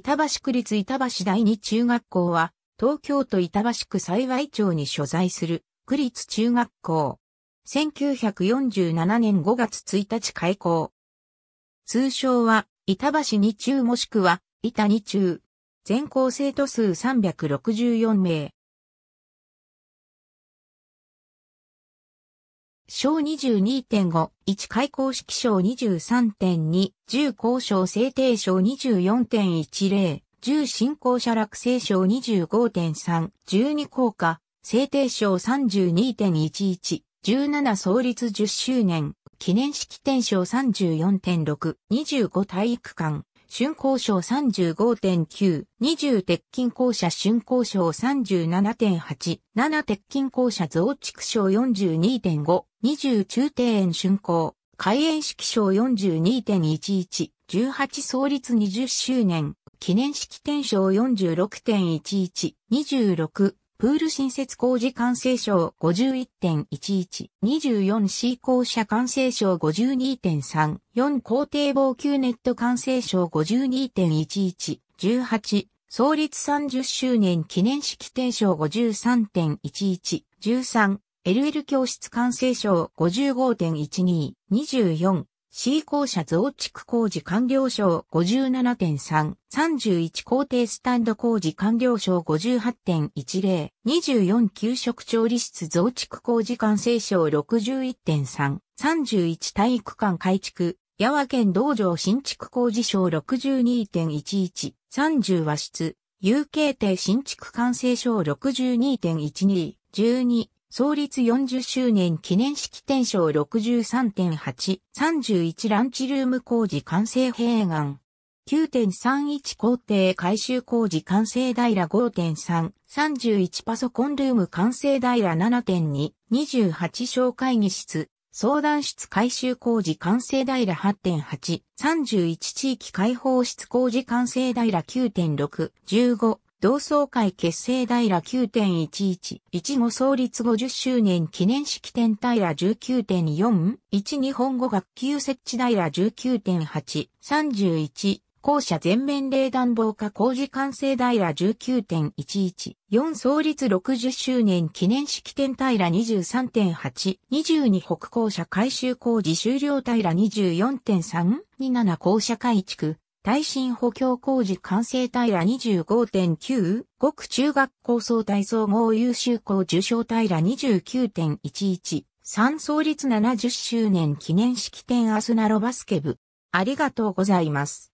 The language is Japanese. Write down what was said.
板橋区立板橋第二中学校は、東京都板橋区幸町に所在する区立中学校。1947年5月1日開校。通称は、板橋二中もしくは、板二中。全校生徒数364名。小22.5、1開公式小23.2、10交渉制定小24.10、10進行者落成小25.3、12校果、制定小32.11、17創立10周年、記念式典賞34.6、25体育館、春光賞35.9、20鉄筋校舎春光賞37.8、7鉄筋校舎増築賞42.5、20中庭園竣工、開園式賞42.11、18創立20周年、記念式典賞46.11、26、プール新設工事完成賞51.11、24C 校舎完成賞52.3、4校庭防球ネット完成賞52.11、18、創立30周年記念式典賞53.11、13、LL 教室完成賞55.1224、C 校舎増築工事完了賞57.3、31校庭スタンド工事完了賞58.10、24給食調理室増築工事完成賞61.3、31体育館改築、矢和県道場新築工事賞62.11、30和室、有形亭新築完成賞62.12、12、創立40周年記念式典賞63.8、31ランチルーム工事完成併願。9.31工程改修工事完成平5.3、31パソコンルーム完成平7.2、28小会議室、相談室改修工事完成平8.8、31地域開放室工事完成平9.6、15、同窓会結成平9.11、1 5創立50周年記念式典平19.4、1日本語学級設置平19.8、31、校舎全面冷暖房化工事完成平19.11、4創立60周年記念式典平23.8、22北校舎改修工事終了平24.3、27校舎改築、耐震補強工事完成平25.9、極中学校総体総合優秀校受賞平29.11、三創立70周年記念式典アスナロバスケ部。ありがとうございます。